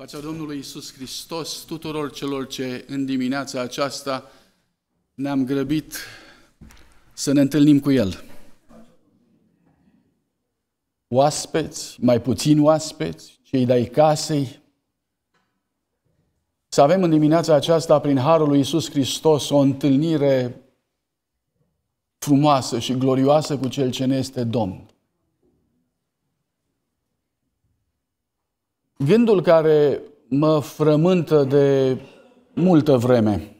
Pacea Domnului Isus Hristos tuturor celor ce în dimineața aceasta ne-am grăbit să ne întâlnim cu El. Oaspeți, mai puțin oaspeți, cei de-ai casei, să avem în dimineața aceasta, prin Harul lui Iisus Hristos, o întâlnire frumoasă și glorioasă cu Cel ce ne este Domn. Gândul care mă frământă de multă vreme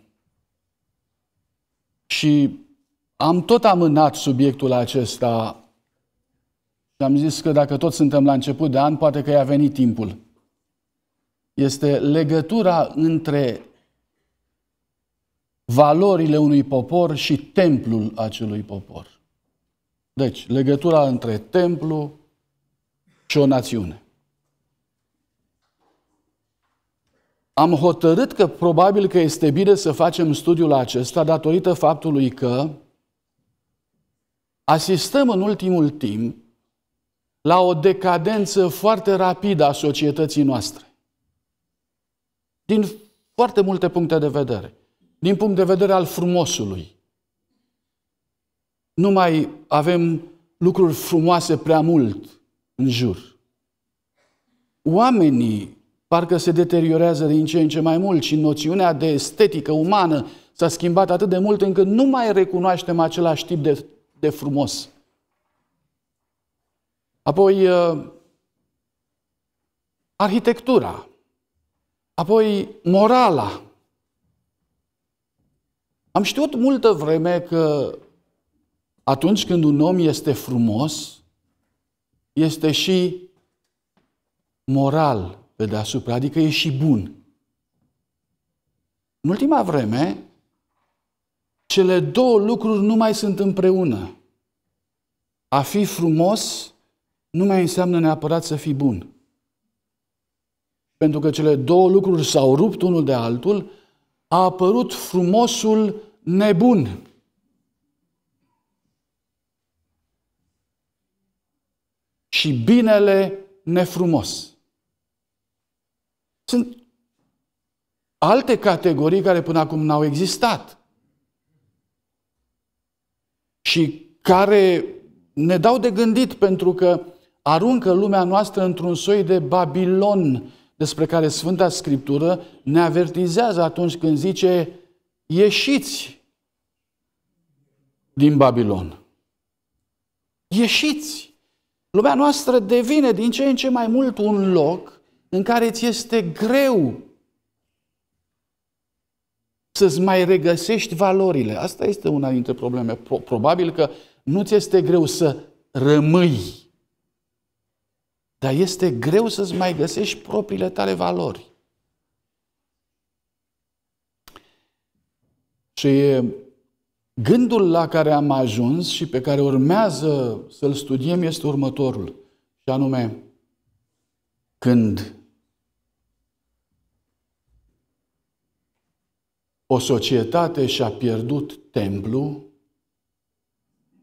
și am tot amânat subiectul acesta și am zis că dacă tot suntem la început de an, poate că i-a venit timpul. Este legătura între valorile unui popor și templul acelui popor. Deci, legătura între templu și o națiune. am hotărât că probabil că este bine să facem studiul acesta datorită faptului că asistăm în ultimul timp la o decadență foarte rapidă a societății noastre. Din foarte multe puncte de vedere. Din punct de vedere al frumosului. Nu mai avem lucruri frumoase prea mult în jur. Oamenii parcă se deteriorează din ce în ce mai mult și noțiunea de estetică umană s-a schimbat atât de mult încât nu mai recunoaștem același tip de, de frumos. Apoi, uh, arhitectura, apoi morala. Am știut multă vreme că atunci când un om este frumos, este și moral pe deasupra, adică e și bun. În ultima vreme, cele două lucruri nu mai sunt împreună. A fi frumos nu mai înseamnă neapărat să fii bun. Pentru că cele două lucruri s-au rupt unul de altul, a apărut frumosul nebun. Și binele nefrumos. Sunt alte categorii care până acum n-au existat și care ne dau de gândit pentru că aruncă lumea noastră într-un soi de Babilon despre care Sfânta Scriptură ne avertizează atunci când zice ieșiți din Babilon. Ieșiți! Lumea noastră devine din ce în ce mai mult un loc în care ți este greu să-ți mai regăsești valorile. Asta este una dintre probleme. Probabil că nu ți este greu să rămâi, dar este greu să-ți mai găsești propriile tale valori. Și gândul la care am ajuns și pe care urmează să-l studiem este următorul. Și anume, când O societate și-a pierdut templu,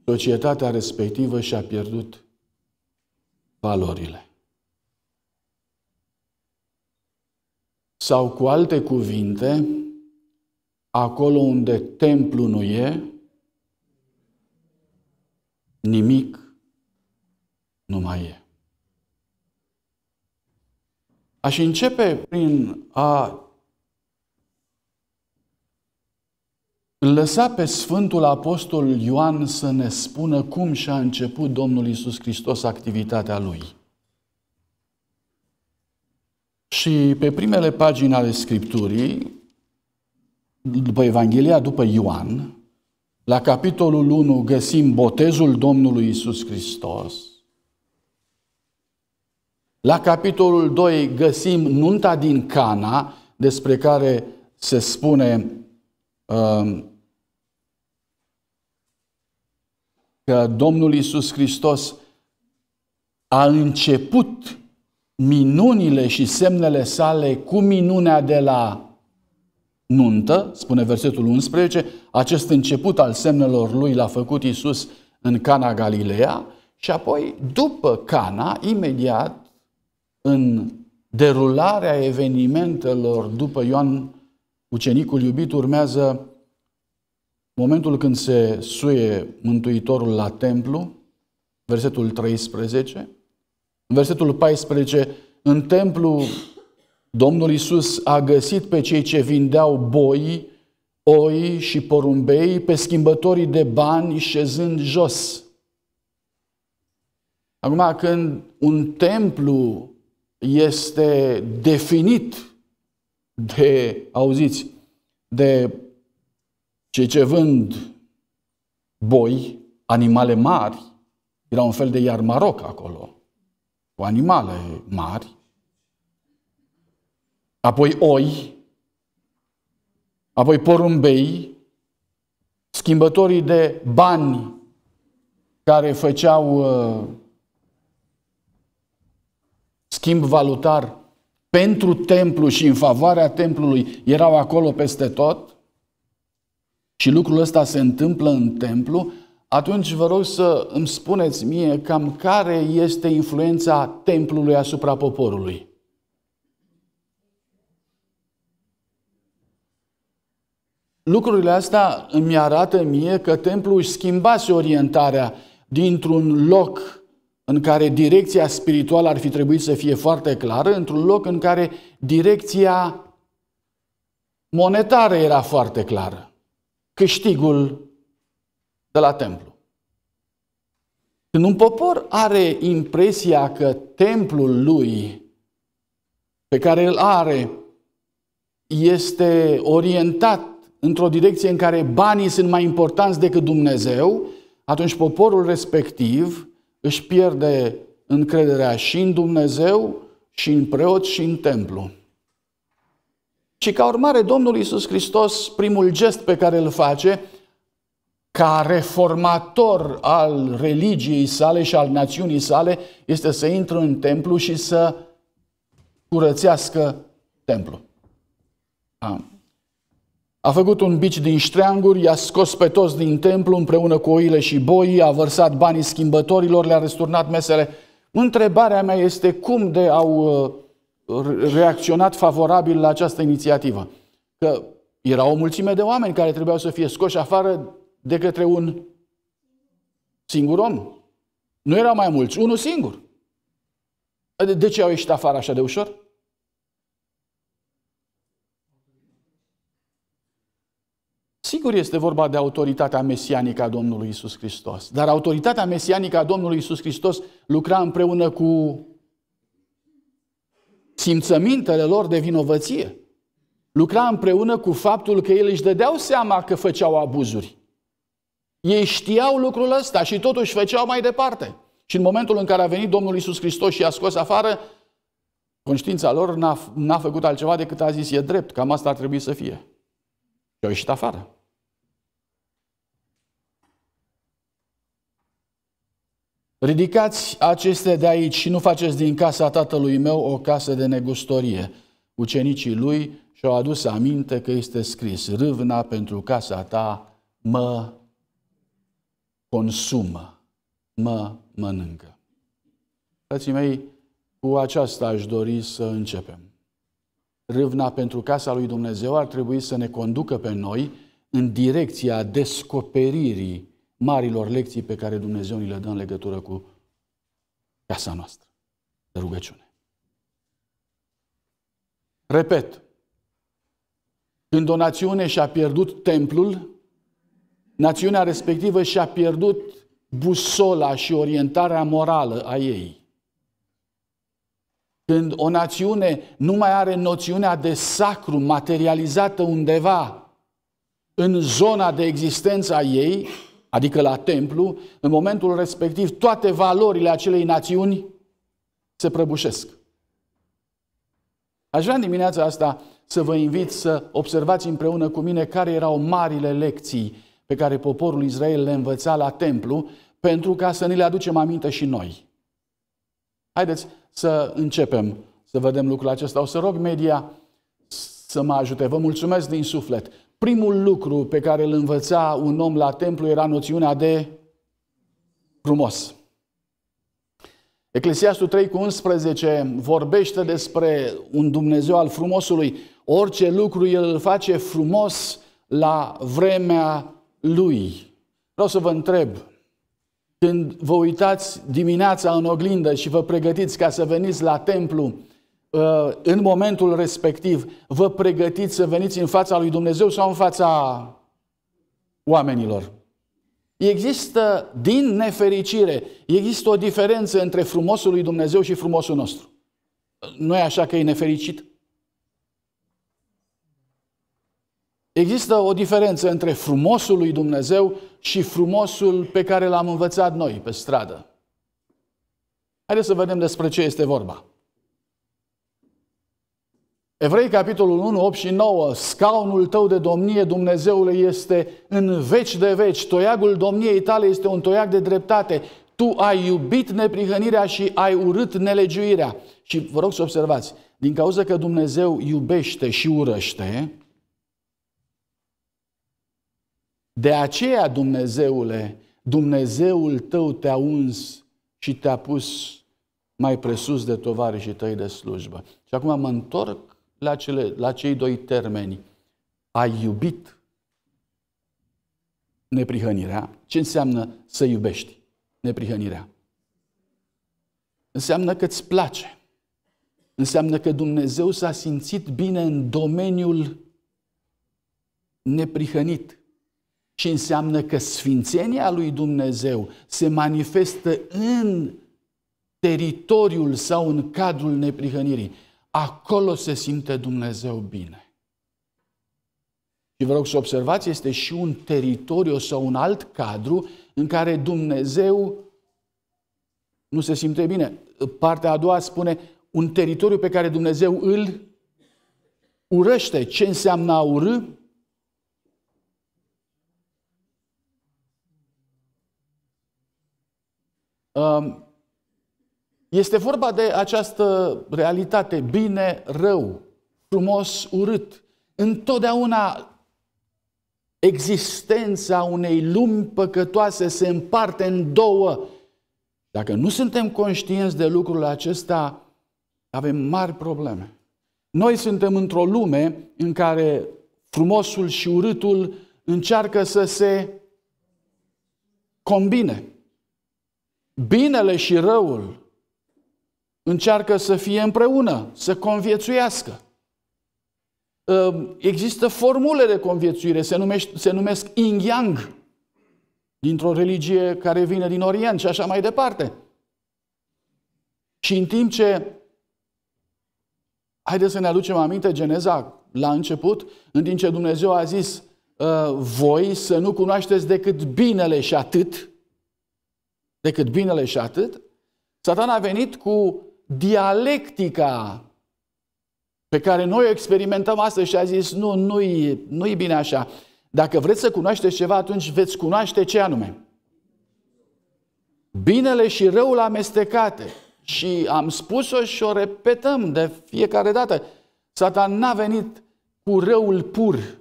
societatea respectivă și-a pierdut valorile. Sau cu alte cuvinte, acolo unde templu nu e, nimic nu mai e. Aș începe prin a Îl lăsa pe Sfântul Apostol Ioan să ne spună cum și-a început Domnul Isus Hristos activitatea lui. Și pe primele pagini ale Scripturii, după Evanghelia, după Ioan, la capitolul 1 găsim botezul Domnului Isus Hristos. La capitolul 2 găsim nunta din Cana, despre care se spune uh, că Domnul Isus Hristos a început minunile și semnele sale cu minunea de la nuntă, spune versetul 11, acest început al semnelor lui l-a făcut Isus în Cana Galileea și apoi după Cana, imediat în derularea evenimentelor după Ioan ucenicul iubit urmează Momentul când se suie Mântuitorul la templu, versetul 13, în versetul 14, în templu Domnul Isus a găsit pe cei ce vindeau boi, oi și porumbei, pe schimbătorii de bani șezând jos. Acum, când un templu este definit de, auziți, de cei ce vând boi, animale mari, era un fel de iar maroc acolo, cu animale mari, apoi oi, apoi porumbei, schimbătorii de bani care făceau uh, schimb valutar pentru templu și în favoarea templului erau acolo peste tot și lucrul ăsta se întâmplă în templu, atunci vă rog să îmi spuneți mie cam care este influența templului asupra poporului. Lucrurile astea îmi arată mie că templul își schimbase orientarea dintr-un loc în care direcția spirituală ar fi trebuit să fie foarte clară, într-un loc în care direcția monetară era foarte clară câștigul de la templu. Când un popor are impresia că templul lui pe care îl are este orientat într-o direcție în care banii sunt mai importanți decât Dumnezeu, atunci poporul respectiv își pierde încrederea și în Dumnezeu, și în preot, și în templu. Și ca urmare, Domnul Iisus Hristos, primul gest pe care îl face, ca reformator al religiei sale și al națiunii sale, este să intre în templu și să curățească templu. A. a făcut un bici din ștreanguri, i-a scos pe toți din templu împreună cu oile și boii, a vărsat banii schimbătorilor, le-a răsturnat mesele. Întrebarea mea este cum de au uh, reacționat favorabil la această inițiativă. Că era o mulțime de oameni care trebuiau să fie scoși afară de către un singur om. Nu erau mai mulți, unul singur. De ce au ieșit afară așa de ușor? Sigur este vorba de autoritatea mesianică a Domnului Isus Hristos, dar autoritatea mesianică a Domnului Isus Hristos lucra împreună cu simțămintele lor de vinovăție. Lucra împreună cu faptul că ei își dădeau seama că făceau abuzuri. Ei știau lucrul ăsta și totuși făceau mai departe. Și în momentul în care a venit Domnul Isus Hristos și i-a scos afară, conștiința lor n-a, n-a făcut altceva decât a zis, e drept, cam asta ar trebui să fie. Și au ieșit afară. Ridicați aceste de aici și nu faceți din casa tatălui meu o casă de negustorie. Ucenicii lui și-au adus aminte că este scris, râvna pentru casa ta mă consumă, mă mănâncă. Frații mei, cu aceasta aș dori să începem. Râvna pentru casa lui Dumnezeu ar trebui să ne conducă pe noi în direcția descoperirii marilor lecții pe care Dumnezeu ni le dă în legătură cu casa noastră de rugăciune. Repet, când o națiune și-a pierdut templul, națiunea respectivă și-a pierdut busola și orientarea morală a ei. Când o națiune nu mai are noțiunea de sacru materializată undeva în zona de existență a ei, adică la templu, în momentul respectiv toate valorile acelei națiuni se prăbușesc. Aș vrea în dimineața asta să vă invit să observați împreună cu mine care erau marile lecții pe care poporul Israel le învăța la templu pentru ca să ne le aducem aminte și noi. Haideți să începem să vedem lucrul acesta. O să rog media să mă ajute. Vă mulțumesc din suflet primul lucru pe care îl învăța un om la templu era noțiunea de frumos. Eclesiastul 3 cu 11 vorbește despre un Dumnezeu al frumosului. Orice lucru el îl face frumos la vremea lui. Vreau să vă întreb, când vă uitați dimineața în oglindă și vă pregătiți ca să veniți la templu, Uh, în momentul respectiv vă pregătiți să veniți în fața lui Dumnezeu sau în fața oamenilor. Există, din nefericire, există o diferență între frumosul lui Dumnezeu și frumosul nostru. Nu e așa că e nefericit? Există o diferență între frumosul lui Dumnezeu și frumosul pe care l-am învățat noi pe stradă. Haideți să vedem despre ce este vorba. Evrei, capitolul 1, 8 și 9. Scaunul tău de domnie, Dumnezeule, este în veci de veci. Toiagul domniei tale este un toiac de dreptate. Tu ai iubit neprihănirea și ai urât nelegiuirea. Și vă rog să observați, din cauza că Dumnezeu iubește și urăște, de aceea, Dumnezeule, Dumnezeul tău te-a uns și te-a pus mai presus de și tăi de slujbă. Și acum mă întorc la, cele, la cei doi termeni. Ai iubit neprihănirea. Ce înseamnă să iubești neprihănirea? Înseamnă că îți place. Înseamnă că Dumnezeu s-a simțit bine în domeniul neprihănit. Și înseamnă că sfințenia lui Dumnezeu se manifestă în teritoriul sau în cadrul neprihănirii. Acolo se simte Dumnezeu bine. Și vă rog să observați, este și un teritoriu sau un alt cadru în care Dumnezeu nu se simte bine. Partea a doua spune un teritoriu pe care Dumnezeu îl urăște. Ce înseamnă a urâ? Um, este vorba de această realitate, bine, rău, frumos, urât. Întotdeauna existența unei lumi păcătoase se împarte în două. Dacă nu suntem conștienți de lucrul acesta, avem mari probleme. Noi suntem într-o lume în care frumosul și urâtul încearcă să se combine. Binele și răul încearcă să fie împreună, să conviețuiască. Ă, există formule de conviețuire, se, numește, se numesc yin-yang, dintr-o religie care vine din Orient și așa mai departe. Și în timp ce, haideți să ne aducem aminte, Geneza, la început, în timp ce Dumnezeu a zis, ă, voi să nu cunoașteți decât binele și atât, decât binele și atât, Satan a venit cu dialectica pe care noi o experimentăm astăzi și a zis nu, nu-i, nu-i bine așa. Dacă vreți să cunoașteți ceva, atunci veți cunoaște ce anume. Binele și răul amestecate. Și am spus-o și o repetăm de fiecare dată. Satan n-a venit cu răul pur.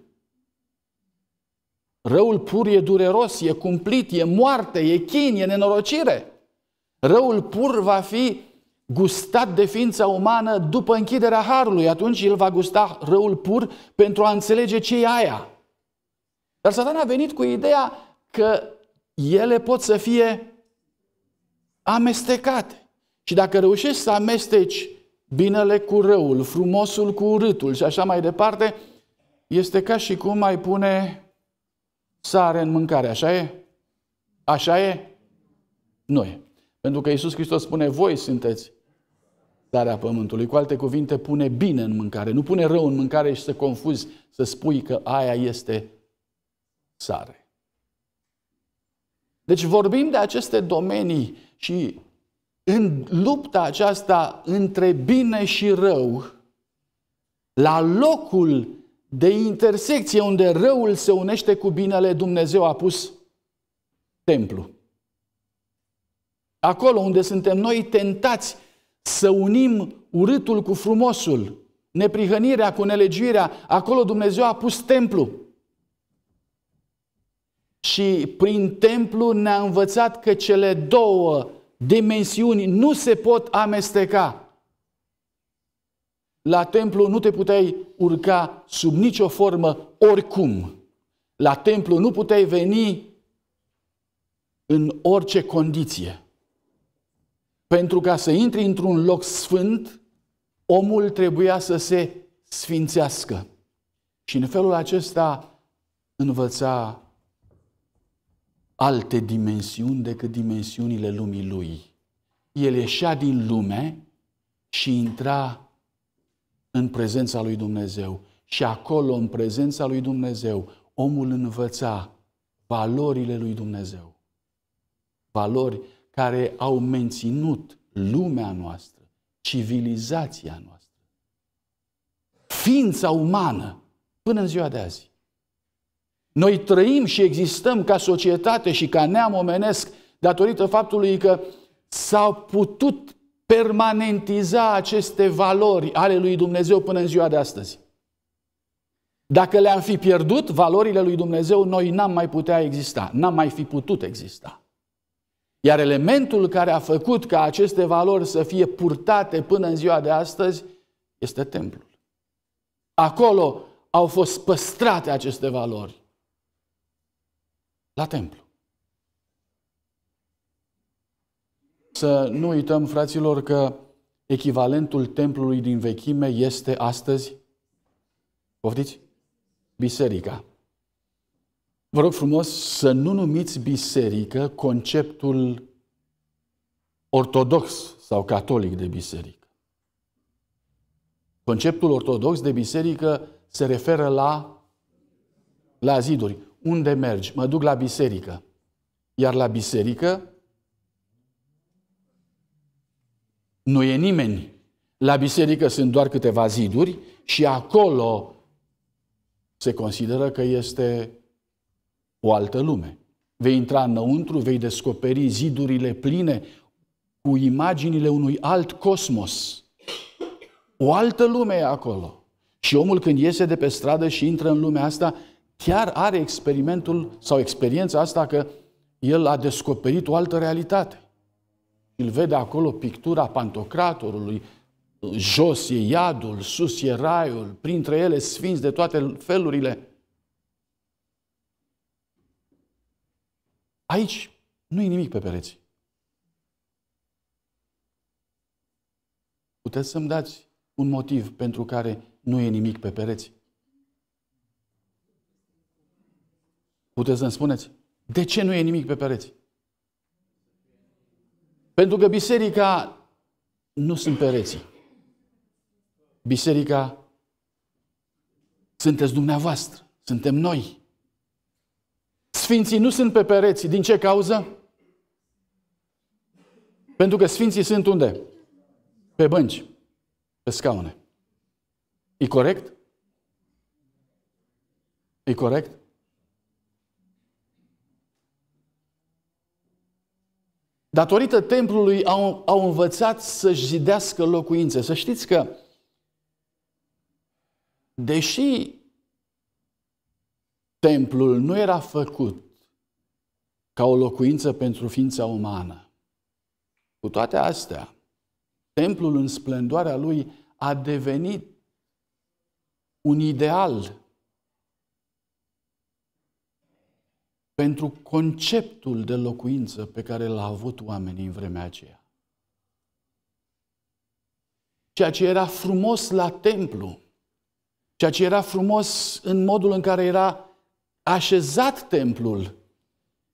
Răul pur e dureros, e cumplit, e moarte, e chin, e nenorocire. Răul pur va fi gustat de ființa umană după închiderea harului, atunci el va gusta răul pur pentru a înțelege ce e aia. Dar Satan a venit cu ideea că ele pot să fie amestecate. Și dacă reușești să amesteci binele cu răul, frumosul cu urâtul și așa mai departe, este ca și cum mai pune sare în mâncare, așa e? Așa e? Nu e. Pentru că Iisus Hristos spune, voi sunteți starea pământului. Cu alte cuvinte, pune bine în mâncare, nu pune rău în mâncare și să confuzi, să spui că aia este sare. Deci vorbim de aceste domenii și în lupta aceasta între bine și rău, la locul de intersecție unde răul se unește cu binele, Dumnezeu a pus templu. Acolo unde suntem noi tentați să unim urâtul cu frumosul, neprihănirea cu nelegiuirea. Acolo Dumnezeu a pus templu. Și prin templu ne-a învățat că cele două dimensiuni nu se pot amesteca. La templu nu te puteai urca sub nicio formă oricum. La templu nu puteai veni în orice condiție. Pentru ca să intri într-un loc sfânt, omul trebuia să se sfințească. Și în felul acesta învăța alte dimensiuni decât dimensiunile lumii lui. El ieșea din lume și intra în prezența lui Dumnezeu. Și acolo, în prezența lui Dumnezeu, omul învăța valorile lui Dumnezeu. Valori care au menținut lumea noastră, civilizația noastră, ființa umană până în ziua de azi. Noi trăim și existăm ca societate și ca neam omenesc datorită faptului că s-au putut permanentiza aceste valori ale lui Dumnezeu până în ziua de astăzi. Dacă le-am fi pierdut, valorile lui Dumnezeu, noi n-am mai putea exista, n-am mai fi putut exista. Iar elementul care a făcut ca aceste valori să fie purtate până în ziua de astăzi este templul. Acolo au fost păstrate aceste valori. La templu. Să nu uităm, fraților, că echivalentul templului din vechime este astăzi, poftiți, biserica. Vă rog frumos să nu numiți biserică conceptul ortodox sau catolic de biserică. Conceptul ortodox de biserică se referă la, la ziduri. Unde mergi? Mă duc la biserică. Iar la biserică nu e nimeni. La biserică sunt doar câteva ziduri și acolo se consideră că este o altă lume. Vei intra înăuntru, vei descoperi zidurile pline cu imaginile unui alt cosmos. O altă lume e acolo. Și omul când iese de pe stradă și intră în lumea asta, chiar are experimentul sau experiența asta că el a descoperit o altă realitate. Îl vede acolo pictura pantocratorului, jos e iadul, sus e raiul, printre ele sfinți de toate felurile. Aici nu e nimic pe pereți. Puteți să-mi dați un motiv pentru care nu e nimic pe pereți? Puteți să-mi spuneți? De ce nu e nimic pe pereți? Pentru că biserica nu sunt pereții. Biserica sunteți dumneavoastră, suntem noi. Sfinții nu sunt pe pereți. Din ce cauză? Pentru că sfinții sunt unde? Pe bănci, pe scaune. E corect? E corect? Datorită templului au, au învățat să-și zidească locuințe. Să știți că, deși templul nu era făcut ca o locuință pentru ființa umană. Cu toate astea, templul în splendoarea lui a devenit un ideal pentru conceptul de locuință pe care l-a avut oamenii în vremea aceea. Ceea ce era frumos la templu, ceea ce era frumos în modul în care era așezat templul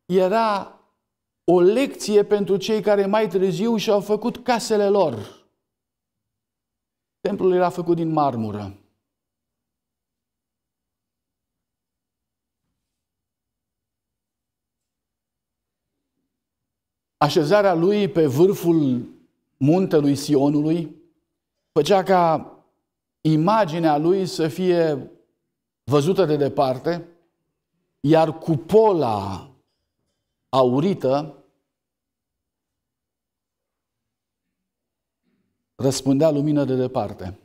era o lecție pentru cei care mai târziu și-au făcut casele lor. Templul era făcut din marmură. Așezarea lui pe vârful muntelui Sionului făcea ca imaginea lui să fie văzută de departe, iar cupola aurită răspândea lumină de departe.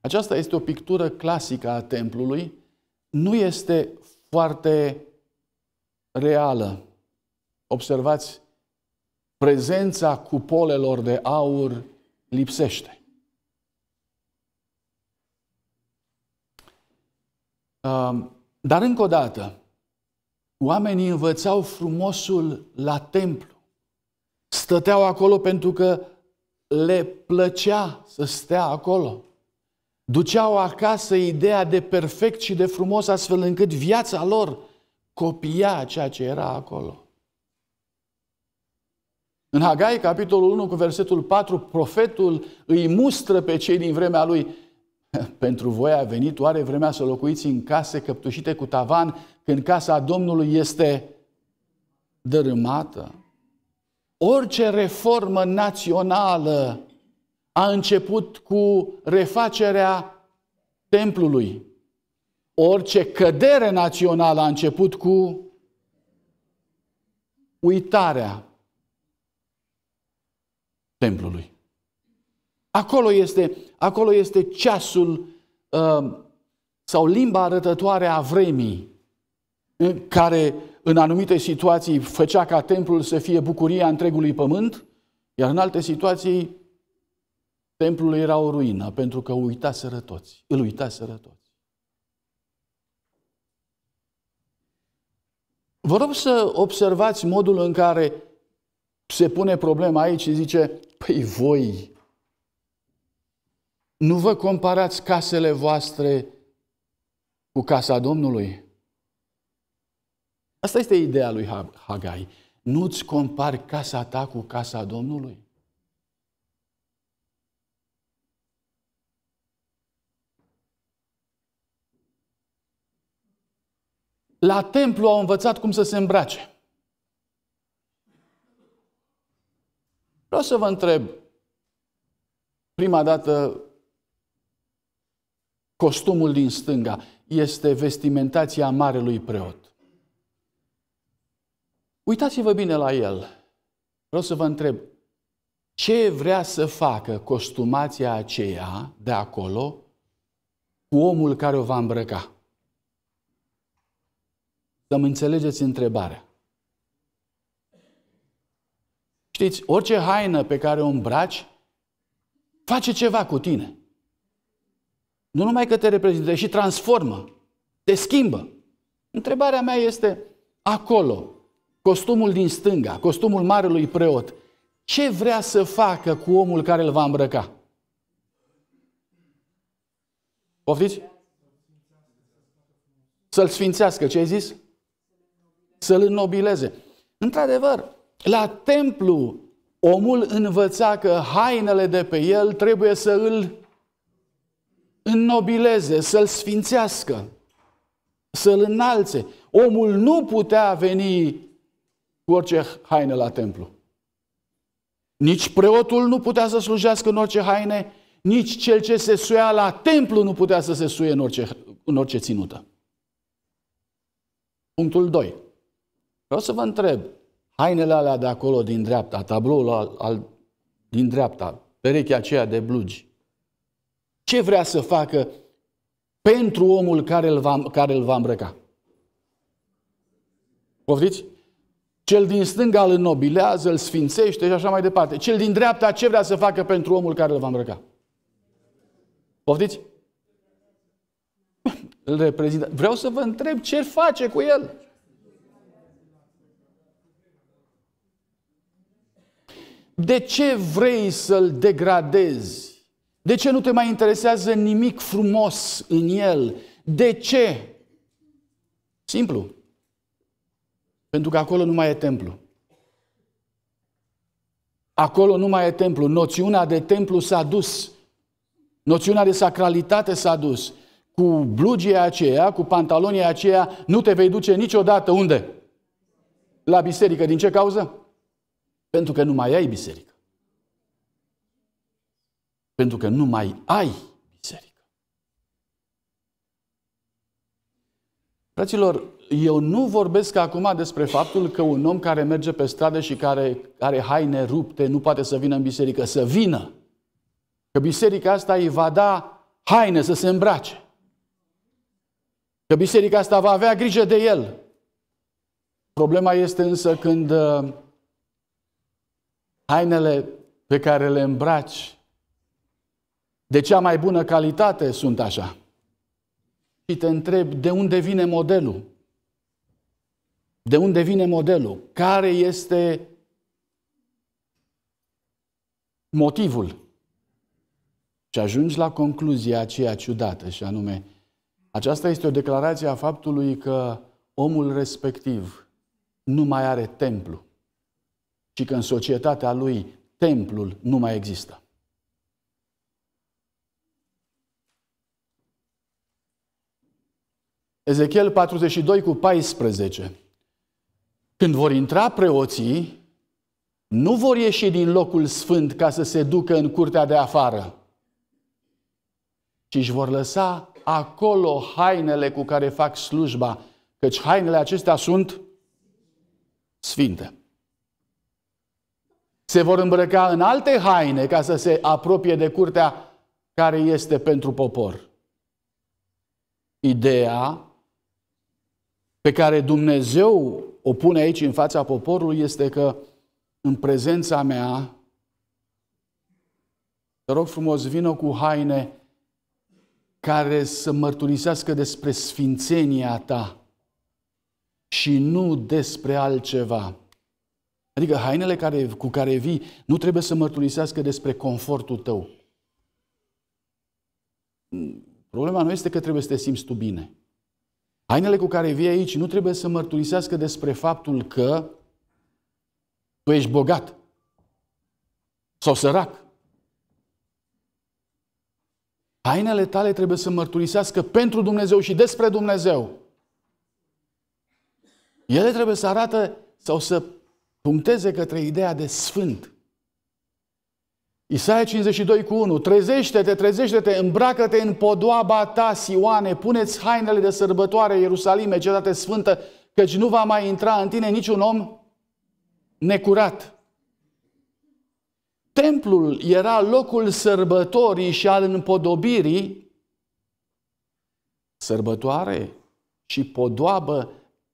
Aceasta este o pictură clasică a templului, nu este foarte reală. Observați, prezența cupolelor de aur lipsește. Um, dar încă o dată, Oamenii învățau frumosul la templu. Stăteau acolo pentru că le plăcea să stea acolo. Duceau acasă ideea de perfect și de frumos, astfel încât viața lor copia ceea ce era acolo. În Hagai, capitolul 1, cu versetul 4, profetul îi mustră pe cei din vremea lui. Pentru voi a venit oare vremea să locuiți în case căptușite cu tavan, când casa Domnului este dărâmată, orice reformă națională a început cu refacerea templului. Orice cădere națională a început cu uitarea templului. Acolo este, acolo este ceasul uh, sau limba arătătoare a vremii care în anumite situații făcea ca templul să fie bucuria întregului pământ, iar în alte situații templul era o ruină, pentru că uitaseră toți, îl uitaseră toți. Vă rog să observați modul în care se pune problema aici și zice, păi voi, nu vă comparați casele voastre cu casa Domnului? Asta este ideea lui Hagai. Nu-ți compari casa ta cu casa Domnului. La templu au învățat cum să se îmbrace. Vreau să vă întreb, prima dată, costumul din stânga este vestimentația marelui preot. Uitați-vă bine la el. Vreau să vă întreb, ce vrea să facă costumația aceea de acolo cu omul care o va îmbrăca? Să-mi înțelegeți întrebarea. Știți, orice haină pe care o îmbraci face ceva cu tine. Nu numai că te reprezintă, și transformă, te schimbă. Întrebarea mea este acolo, costumul din stânga, costumul marelui preot, ce vrea să facă cu omul care îl va îmbrăca? Poftiți? Să-l sfințească, ce ai zis? Să-l înnobileze. Într-adevăr, la templu omul învăța că hainele de pe el trebuie să îl înnobileze, să-l sfințească, să-l înalțe. Omul nu putea veni cu orice haine la templu. Nici preotul nu putea să slujească în orice haine, nici cel ce se suia la templu nu putea să se suie în orice, în orice ținută. Punctul 2. Vreau să vă întreb, hainele alea de acolo din dreapta, tabloul al, al, din dreapta, perechea aceea de blugi, ce vrea să facă pentru omul care îl va, care îl va îmbrăca? Poftiți? Cel din stânga îl înnobilează, îl sfințește și așa mai departe. Cel din dreapta ce vrea să facă pentru omul care îl va îmbrăca? Poftiți? Îl reprezintă. Vreau să vă întreb ce face cu el. De ce vrei să-l degradezi? De ce nu te mai interesează nimic frumos în el? De ce? Simplu. Pentru că acolo nu mai e templu. Acolo nu mai e templu. Noțiunea de templu s-a dus. Noțiunea de sacralitate s-a dus. Cu blugia aceea, cu pantalonii aceea, nu te vei duce niciodată unde? La biserică. Din ce cauză? Pentru că nu mai ai biserică. Pentru că nu mai ai biserică. Fraților, eu nu vorbesc acum despre faptul că un om care merge pe stradă și care are haine rupte nu poate să vină în biserică, să vină. Că biserica asta îi va da haine să se îmbrace. Că biserica asta va avea grijă de el. Problema este însă când uh, hainele pe care le îmbraci de cea mai bună calitate sunt așa. Și te întreb de unde vine modelul. De unde vine modelul? Care este motivul? Și ajungi la concluzia aceea ciudată, și anume, aceasta este o declarație a faptului că omul respectiv nu mai are templu, ci că în societatea lui templul nu mai există. Ezechiel 42 cu 14. Când vor intra preoții, nu vor ieși din locul sfânt ca să se ducă în curtea de afară, ci își vor lăsa acolo hainele cu care fac slujba, căci hainele acestea sunt sfinte. Se vor îmbrăca în alte haine ca să se apropie de curtea care este pentru popor. Ideea pe care Dumnezeu o pune aici în fața poporului este că în prezența mea, te rog frumos, vină cu haine care să mărturisească despre sfințenia ta și nu despre altceva. Adică hainele care, cu care vii nu trebuie să mărturisească despre confortul tău. Problema nu este că trebuie să te simți tu bine. Hainele cu care vii aici nu trebuie să mărturisească despre faptul că tu ești bogat sau sărac. Hainele tale trebuie să mărturisească pentru Dumnezeu și despre Dumnezeu. Ele trebuie să arată sau să puncteze către ideea de sfânt. Isaia 52 cu 1. Trezește-te, trezește-te, îmbracă-te în podoaba ta, Sioane, puneți hainele de sărbătoare, Ierusalime, cetate sfântă, căci nu va mai intra în tine niciun om necurat. Templul era locul sărbătorii și al împodobirii, sărbătoare și podoabă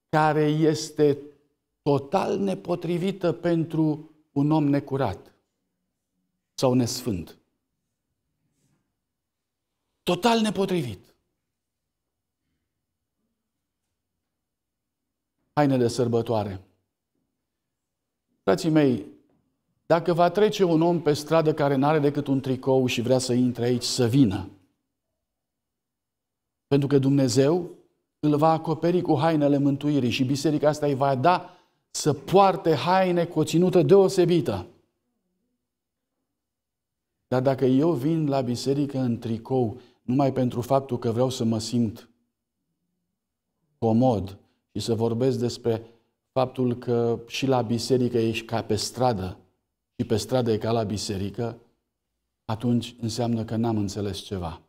care este total nepotrivită pentru un om necurat sau nesfânt. Total nepotrivit. Haine de sărbătoare. Frații mei, dacă va trece un om pe stradă care n-are decât un tricou și vrea să intre aici, să vină. Pentru că Dumnezeu îl va acoperi cu hainele mântuirii și biserica asta îi va da să poarte haine cu o ținută deosebită. Dar dacă eu vin la biserică în tricou numai pentru faptul că vreau să mă simt comod și să vorbesc despre faptul că și la biserică ești ca pe stradă și pe stradă e ca la biserică, atunci înseamnă că n-am înțeles ceva.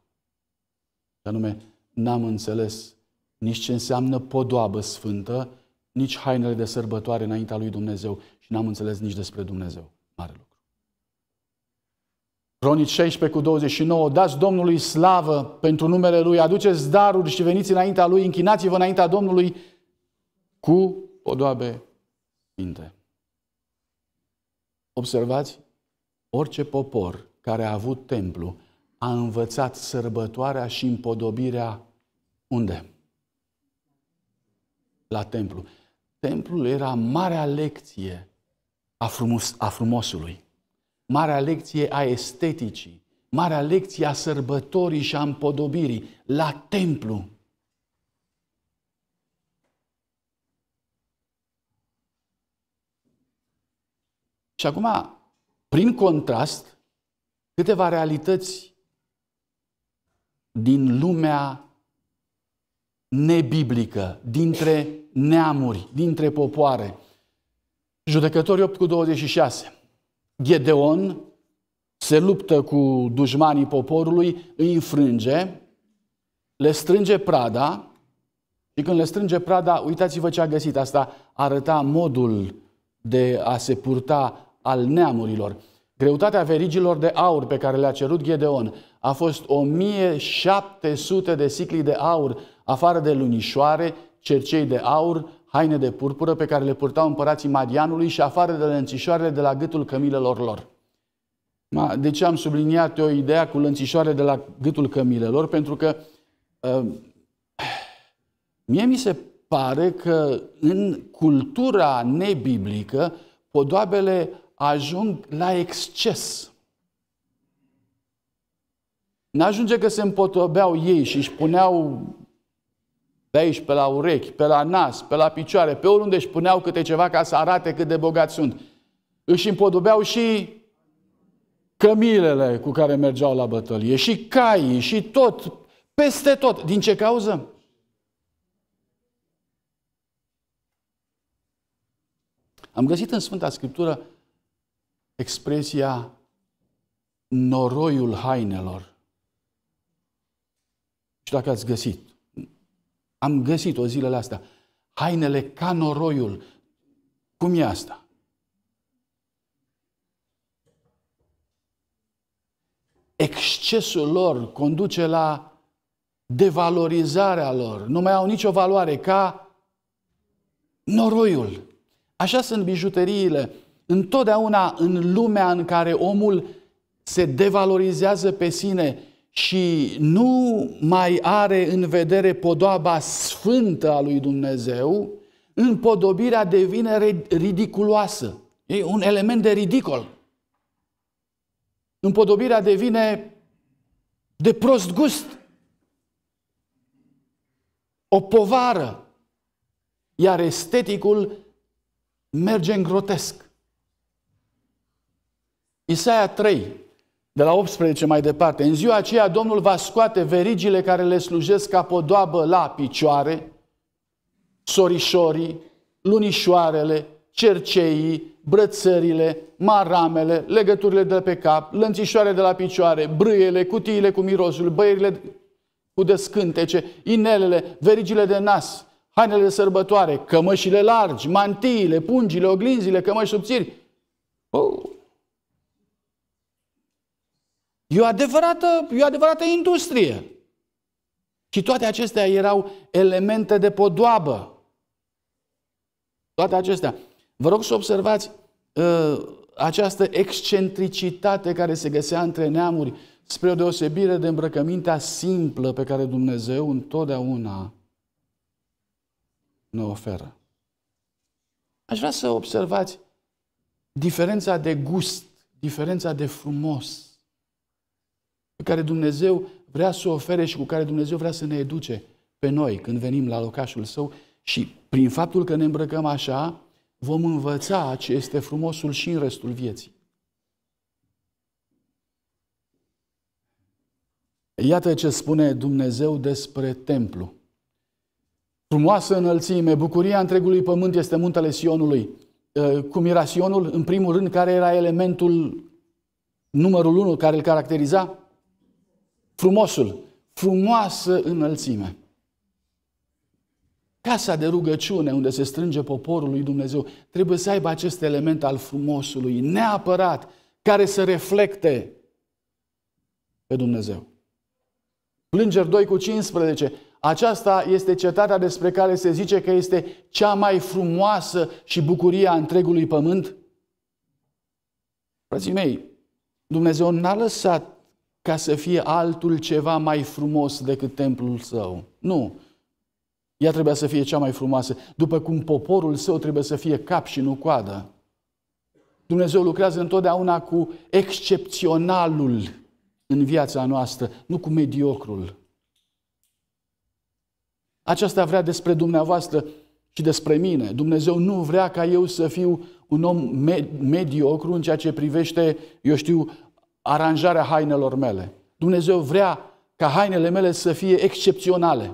Și anume, n-am înțeles nici ce înseamnă podoabă sfântă, nici hainele de sărbătoare înaintea lui Dumnezeu și n-am înțeles nici despre Dumnezeu. Mare lucru. Cronici 16 cu 29, dați Domnului slavă pentru numele Lui, aduceți daruri și veniți înaintea Lui, închinați-vă înaintea Domnului cu o doabe minte. Observați, orice popor care a avut templu a învățat sărbătoarea și împodobirea unde? La templu. Templul era marea lecție a, frumos, a frumosului marea lecție a esteticii, marea lecție a sărbătorii și a împodobirii, la templu. Și acum, prin contrast, câteva realități din lumea nebiblică, dintre neamuri, dintre popoare. Judecători 8 cu 26. Gedeon se luptă cu dușmanii poporului, îi înfrânge, le strânge prada și când le strânge prada, uitați-vă ce a găsit. Asta arăta modul de a se purta al neamurilor. Greutatea verigilor de aur pe care le-a cerut Gedeon a fost 1700 de sicli de aur, afară de lunișoare, cercei de aur, haine de purpură pe care le purtau împărații Marianului și afară de lănțișoarele de la gâtul cămilelor lor. De ce am subliniat eu ideea cu lănțișoare de la gâtul cămilelor? Pentru că uh, mie mi se pare că în cultura nebiblică podoabele ajung la exces. Nu ajunge că se împotobeau ei și își puneau pe aici, pe la urechi, pe la nas, pe la picioare, pe oriunde își puneau câte ceva ca să arate cât de bogați sunt. Își împodobeau și cămilele cu care mergeau la bătălie, și caii, și tot, peste tot. Din ce cauză? Am găsit în Sfânta Scriptură expresia noroiul hainelor. Și dacă ați găsit, am găsit-o zilele astea. Hainele ca noroiul. Cum e asta? Excesul lor conduce la devalorizarea lor. Nu mai au nicio valoare ca noroiul. Așa sunt bijuteriile. Întotdeauna în lumea în care omul se devalorizează pe sine, și nu mai are în vedere podoaba sfântă a lui Dumnezeu, împodobirea devine ridiculoasă. E un element de ridicol. Împodobirea devine de prost gust. O povară. Iar esteticul merge în grotesc. Isaia 3, de la 18 mai departe, în ziua aceea Domnul va scoate verigile care le slujesc ca podoabă la picioare, sorișorii, lunișoarele, cerceii, brățările, maramele, legăturile de pe cap, lănțișoare de la picioare, brâiele, cutiile cu mirosul, băierile cu descântece, inelele, verigile de nas, hainele de sărbătoare, cămășile largi, mantiile, pungile, oglinzile, cămăși subțiri. Oh. E o adevărată, e o adevărată industrie. Și toate acestea erau elemente de podoabă. Toate acestea. Vă rog să observați uh, această excentricitate care se găsea între neamuri spre o deosebire de îmbrăcămintea simplă pe care Dumnezeu întotdeauna ne oferă. Aș vrea să observați diferența de gust, diferența de frumos, pe care Dumnezeu vrea să o ofere și cu care Dumnezeu vrea să ne educe pe noi când venim la locașul său și prin faptul că ne îmbrăcăm așa, vom învăța ce este frumosul și în restul vieții. Iată ce spune Dumnezeu despre templu. Frumoasă înălțime, bucuria întregului pământ este muntele Sionului. Ă, cum era Sionul? În primul rând, care era elementul numărul unu care îl caracteriza? frumosul, frumoasă înălțime. Casa de rugăciune unde se strânge poporul lui Dumnezeu trebuie să aibă acest element al frumosului, neapărat, care să reflecte pe Dumnezeu. Plângeri 2 cu 15. Aceasta este cetatea despre care se zice că este cea mai frumoasă și bucuria întregului pământ? Frații mei, Dumnezeu n-a lăsat ca să fie altul ceva mai frumos decât templul său. Nu. Ea trebuia să fie cea mai frumoasă, după cum poporul său trebuie să fie cap și nu coadă. Dumnezeu lucrează întotdeauna cu excepționalul în viața noastră, nu cu mediocrul. Aceasta vrea despre dumneavoastră și despre mine. Dumnezeu nu vrea ca eu să fiu un om mediocru în ceea ce privește, eu știu, aranjarea hainelor mele. Dumnezeu vrea ca hainele mele să fie excepționale.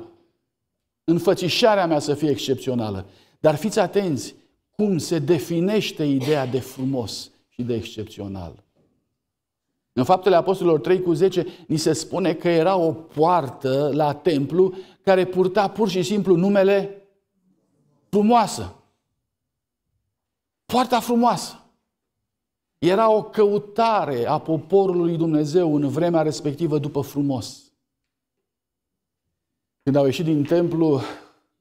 Înfățișarea mea să fie excepțională. Dar fiți atenți cum se definește ideea de frumos și de excepțional. În faptele apostolilor 3 cu 10 ni se spune că era o poartă la templu care purta pur și simplu numele frumoasă. Poarta frumoasă. Era o căutare a poporului Dumnezeu în vremea respectivă după frumos. Când au ieșit din templu,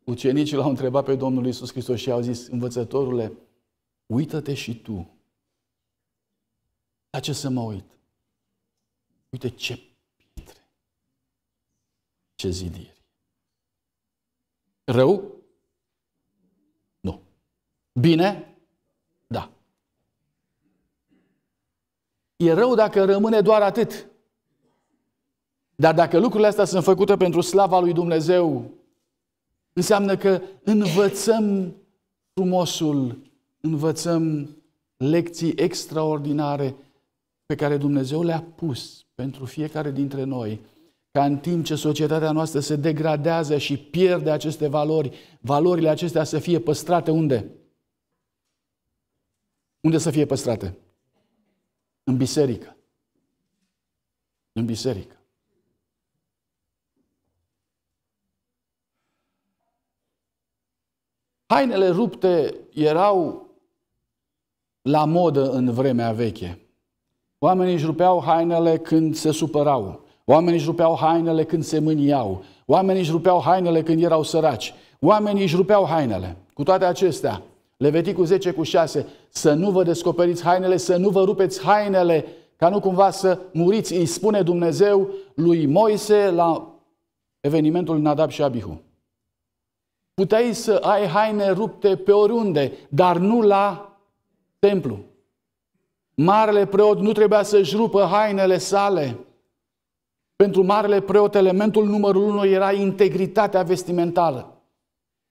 ucenicii l-au întrebat pe Domnul Isus Hristos și au zis, învățătorule, uită-te și tu. La ce să mă uit? Uite ce pietre, ce zidiri. Rău? Nu. Bine? E rău dacă rămâne doar atât. Dar dacă lucrurile astea sunt făcute pentru slava lui Dumnezeu, înseamnă că învățăm frumosul, învățăm lecții extraordinare pe care Dumnezeu le-a pus pentru fiecare dintre noi, ca în timp ce societatea noastră se degradează și pierde aceste valori, valorile acestea să fie păstrate unde? Unde să fie păstrate? În biserică. În biserică. Hainele rupte erau la modă în vremea veche. Oamenii își rupeau hainele când se supărau. Oamenii își rupeau hainele când se mâniau. Oamenii își rupeau hainele când erau săraci. Oamenii își rupeau hainele. Cu toate acestea, Leviticul 10 cu 6, să nu vă descoperiți hainele, să nu vă rupeți hainele, ca nu cumva să muriți, îi spune Dumnezeu lui Moise la evenimentul Nadab și Abihu. Puteai să ai haine rupte pe oriunde, dar nu la templu. Marele preot nu trebuia să-și rupă hainele sale. Pentru marele preot, elementul numărul unu era integritatea vestimentală.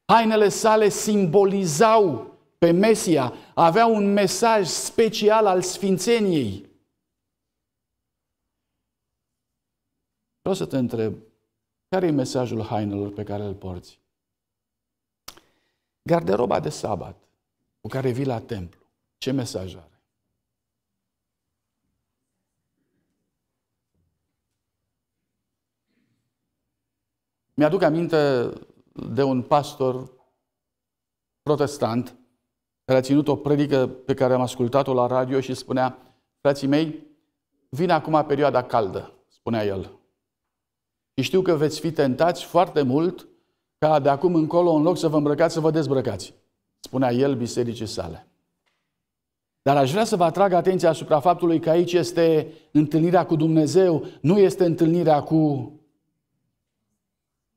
Hainele sale simbolizau pe Mesia, avea un mesaj special al sfințeniei. Vreau să te întreb, care e mesajul hainelor pe care îl porți? Garderoba de sabat cu care vii la templu, ce mesaj are? Mi-aduc aminte de un pastor protestant care a ținut o predică pe care am ascultat-o la radio și spunea, frații mei, vine acum perioada caldă, spunea el. Și știu că veți fi tentați foarte mult ca de acum încolo, în loc să vă îmbrăcați, să vă dezbrăcați, spunea el bisericii sale. Dar aș vrea să vă atrag atenția asupra faptului că aici este întâlnirea cu Dumnezeu, nu este întâlnirea cu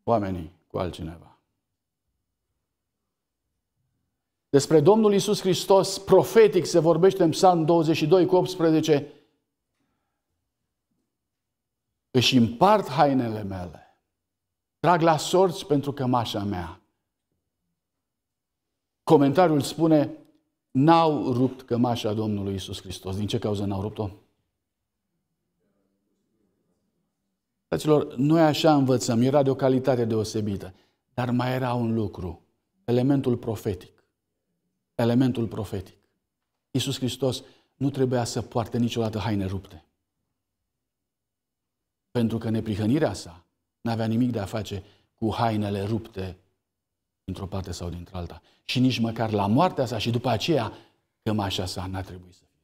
oamenii, cu altcineva. Despre Domnul Isus Hristos, profetic, se vorbește în Psalm 22 cu 18, își împart hainele mele, trag la sorți pentru cămașa mea. Comentariul spune, n-au rupt cămașa Domnului Isus Hristos. Din ce cauză n-au rupt-o? Fraților, noi așa învățăm, era de o calitate deosebită, dar mai era un lucru, elementul profetic elementul profetic. Iisus Hristos nu trebuia să poarte niciodată haine rupte. Pentru că neprihănirea sa n-avea nimic de a face cu hainele rupte dintr-o parte sau dintr-alta. Și nici măcar la moartea sa și după aceea cămașa sa n-a trebuit să fie.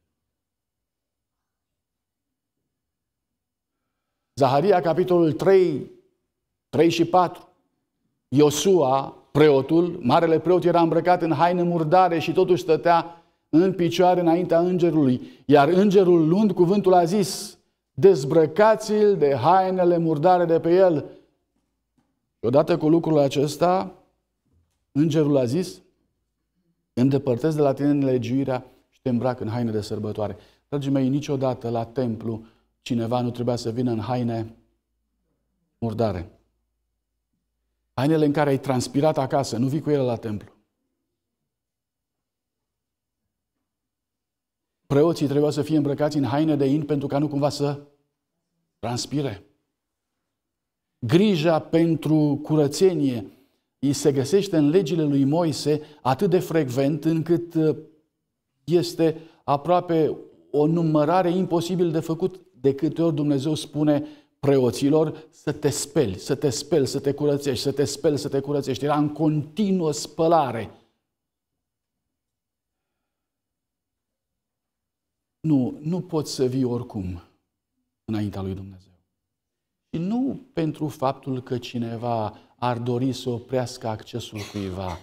Zaharia, capitolul 3, 3 și 4. Iosua, preotul, marele preot era îmbrăcat în haine murdare și totuși stătea în picioare înaintea îngerului. Iar îngerul, luând cuvântul, a zis, dezbrăcați-l de hainele murdare de pe el. Și odată cu lucrul acesta, îngerul a zis, îndepărtez de la tine nelegiuirea și te îmbrac în haine de sărbătoare. Dragii mei, niciodată la templu cineva nu trebuia să vină în haine murdare. Hainele în care ai transpirat acasă, nu vii cu ele la templu. Preoții trebuie să fie îmbrăcați în haine de in pentru ca nu cumva să transpire. Grija pentru curățenie îi se găsește în legile lui Moise atât de frecvent încât uh, este aproape o numărare imposibil de făcut de câte ori Dumnezeu spune preoților să te speli, să te speli, să te curățești, să te speli, să te curățești. Era în continuă spălare. Nu, nu poți să vii oricum înaintea lui Dumnezeu. Și nu pentru faptul că cineva ar dori să oprească accesul cuiva,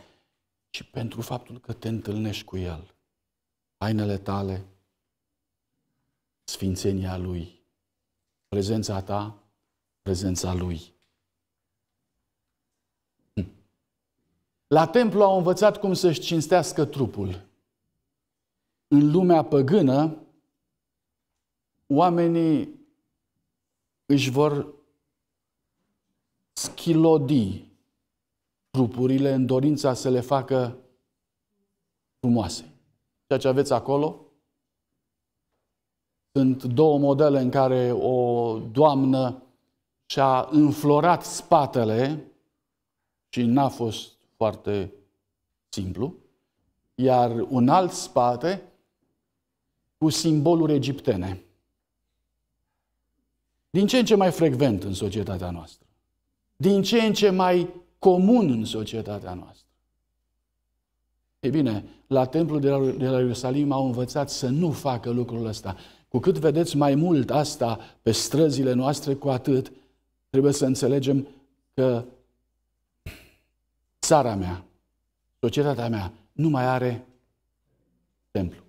ci pentru faptul că te întâlnești cu el. Hainele tale, sfințenia lui, Prezența ta, prezența lui. La templu au învățat cum să-și cinstească trupul. În lumea păgână, oamenii își vor schilodi trupurile în dorința să le facă frumoase. Ceea ce aveți acolo, sunt două modele în care o doamnă și-a înflorat spatele și n-a fost foarte simplu, iar un alt spate cu simboluri egiptene. Din ce în ce mai frecvent în societatea noastră. Din ce în ce mai comun în societatea noastră. Ei bine, la templul de la, de la Ierusalim au învățat să nu facă lucrul ăsta. Cu cât vedeți mai mult asta pe străzile noastre, cu atât trebuie să înțelegem că țara mea, societatea mea, nu mai are templu.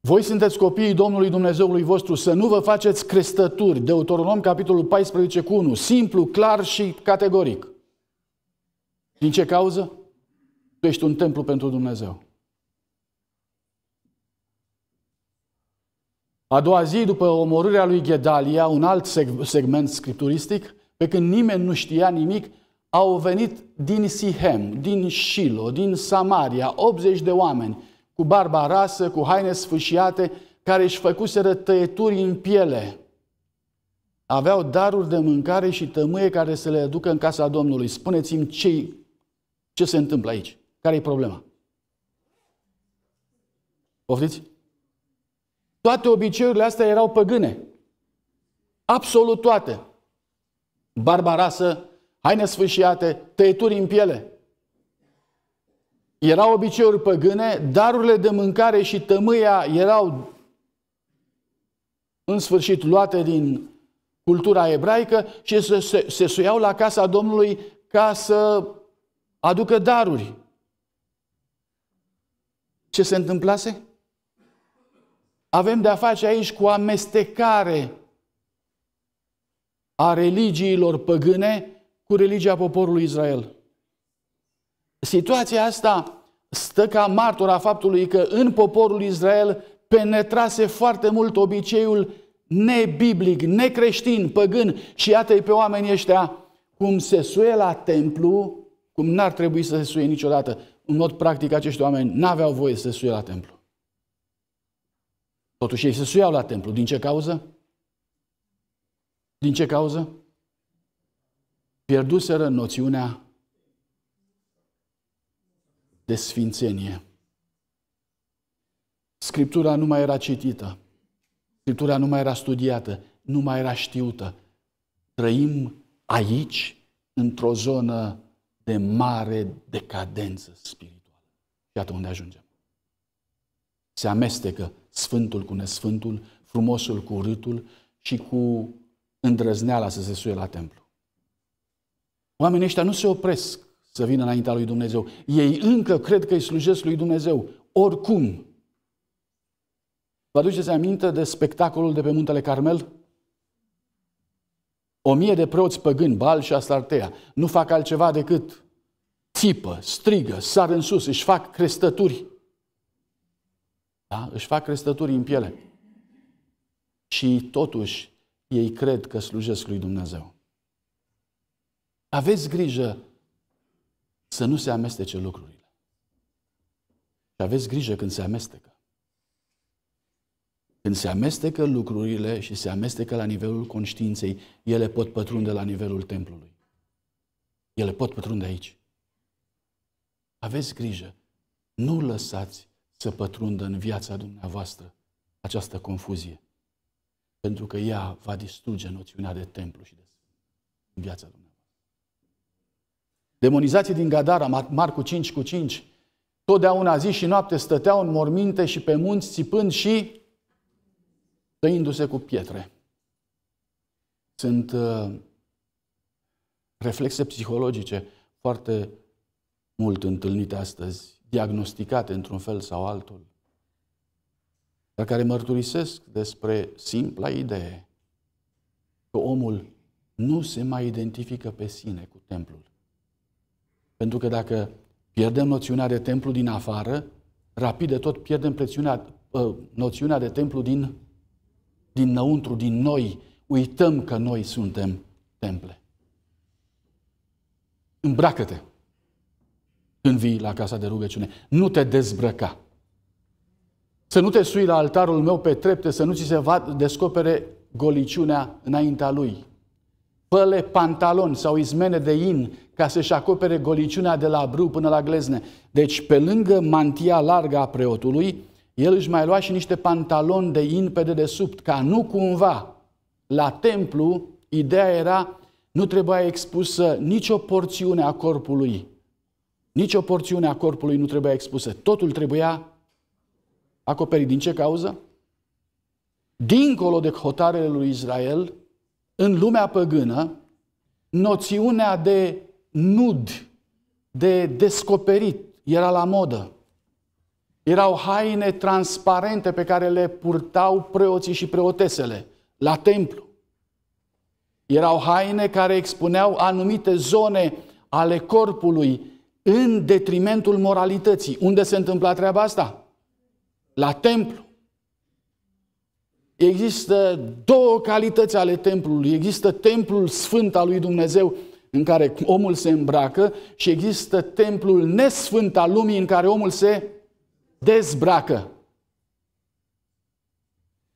Voi sunteți copiii Domnului Dumnezeului vostru, să nu vă faceți crestături. Deuteronom, capitolul 14, cu 1. Simplu, clar și categoric. Din ce cauză? Tu ești un templu pentru Dumnezeu. A doua zi, după omorârea lui Gedalia, un alt segment scripturistic, pe când nimeni nu știa nimic, au venit din Sihem, din Shilo, din Samaria, 80 de oameni, cu barba rasă, cu haine sfâșiate, care își făcuseră tăieturi în piele. Aveau daruri de mâncare și tămâie care să le aducă în casa Domnului. Spuneți-mi ce, ce se întâmplă aici. Care e problema? Poftiți? Toate obiceiurile astea erau păgâne. Absolut toate. Barbarasă, haine sfâșiate, tăieturi în piele. Erau obiceiuri păgâne, darurile de mâncare și tămâia erau în sfârșit luate din cultura ebraică și se, se, se suiau la casa Domnului ca să aducă daruri ce se întâmplase? Avem de-a face aici cu amestecare a religiilor păgâne cu religia poporului Israel. Situația asta stă ca martora faptului că în poporul Israel penetrase foarte mult obiceiul nebiblic, necreștin, păgân și iată-i pe oamenii ăștia cum se suie la templu, cum n-ar trebui să se suie niciodată în mod practic, acești oameni n-aveau voie să se suie la templu. Totuși ei se suiau la templu. Din ce cauză? Din ce cauză? Pierduseră noțiunea de sfințenie. Scriptura nu mai era citită. Scriptura nu mai era studiată. Nu mai era știută. Trăim aici, într-o zonă de mare decadență spirituală. Iată unde ajungem. Se amestecă sfântul cu nesfântul, frumosul cu râtul și cu îndrăzneala să se suie la templu. Oamenii ăștia nu se opresc să vină înaintea lui Dumnezeu. Ei încă cred că îi slujesc lui Dumnezeu, oricum. Vă aduceți aminte de spectacolul de pe Muntele Carmel? O mie de preoți păgâni, Bal și Astartea, nu fac altceva decât țipă, strigă, sar în sus, își fac crestături. Da? Își fac crestături în piele. Și totuși ei cred că slujesc lui Dumnezeu. Aveți grijă să nu se amestece lucrurile. Și aveți grijă când se amestecă. Când se amestecă lucrurile și se amestecă la nivelul conștiinței, ele pot pătrunde la nivelul templului. Ele pot pătrunde aici. Aveți grijă. Nu lăsați să pătrundă în viața dumneavoastră această confuzie. Pentru că ea va distruge noțiunea de templu și de în viața dumneavoastră. Demonizații din Gadara, Marcu 5 cu 5, totdeauna zi și noapte stăteau în morminte și pe munți țipând și tăindu-se cu pietre. Sunt uh, reflexe psihologice foarte mult întâlnite astăzi, diagnosticate într-un fel sau altul, dar care mărturisesc despre simpla idee că omul nu se mai identifică pe sine cu templul. Pentru că dacă pierdem noțiunea de templu din afară, rapid de tot pierdem uh, noțiunea de templu din dinăuntru, din noi, uităm că noi suntem temple. Îmbracă-te când vii la casa de rugăciune. Nu te dezbrăca. Să nu te sui la altarul meu pe trepte, să nu ți se va descopere goliciunea înaintea lui. Păle pantaloni sau izmene de in ca să-și acopere goliciunea de la brâu până la glezne. Deci, pe lângă mantia largă a preotului, el își mai lua și niște pantaloni de in pe dedesubt, ca nu cumva la templu ideea era nu trebuia expusă nicio porțiune a corpului. nicio porțiune a corpului nu trebuia expusă. Totul trebuia acoperit. Din ce cauză? Dincolo de hotarele lui Israel, în lumea păgână, noțiunea de nud, de descoperit, era la modă. Erau haine transparente pe care le purtau preoții și preotesele la templu. Erau haine care expuneau anumite zone ale corpului în detrimentul moralității. Unde se întâmpla treaba asta? La templu. Există două calități ale templului. Există templul sfânt al lui Dumnezeu în care omul se îmbracă și există templul nesfânt al lumii în care omul se dezbracă.